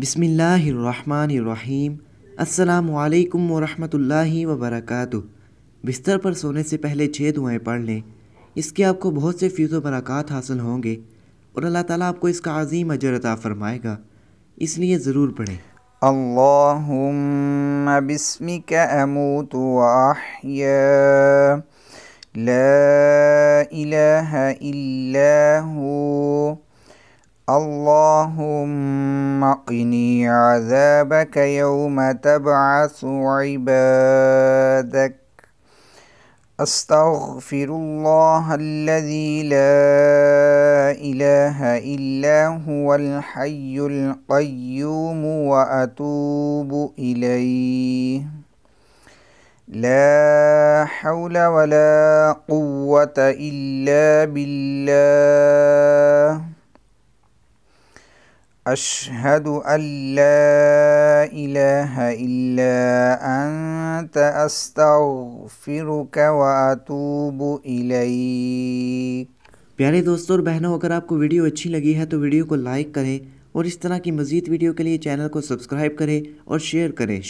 بسم اللہ الرحمن الرحیم السلام علیکم ورحمۃ اللہ وبرکاتہ بستر پر سونے سے پہلے چھ دعائیں پڑھ لیں اس کے آپ کو بہت سے فیض و برکات حاصل ہوں گے اور اللہ تعالیٰ آپ کو اس کا عظیم اجر عطا فرمائے گا اس لیے ضرور پڑھیں لا وقني عذابك يوم تبعث عبادك أستغفر الله الذي لا إله إلا هو الحي القيوم وأتوب إليه لا حول ولا قوة إلا بالله اشہد اللہ الہ الا انت استغفرک الیک پیارے دوستوں اور بہنوں اگر آپ کو ویڈیو اچھی لگی ہے تو ویڈیو کو لائک کریں اور اس طرح کی مزید ویڈیو کے لیے چینل کو سبسکرائب کریں اور شیئر کریں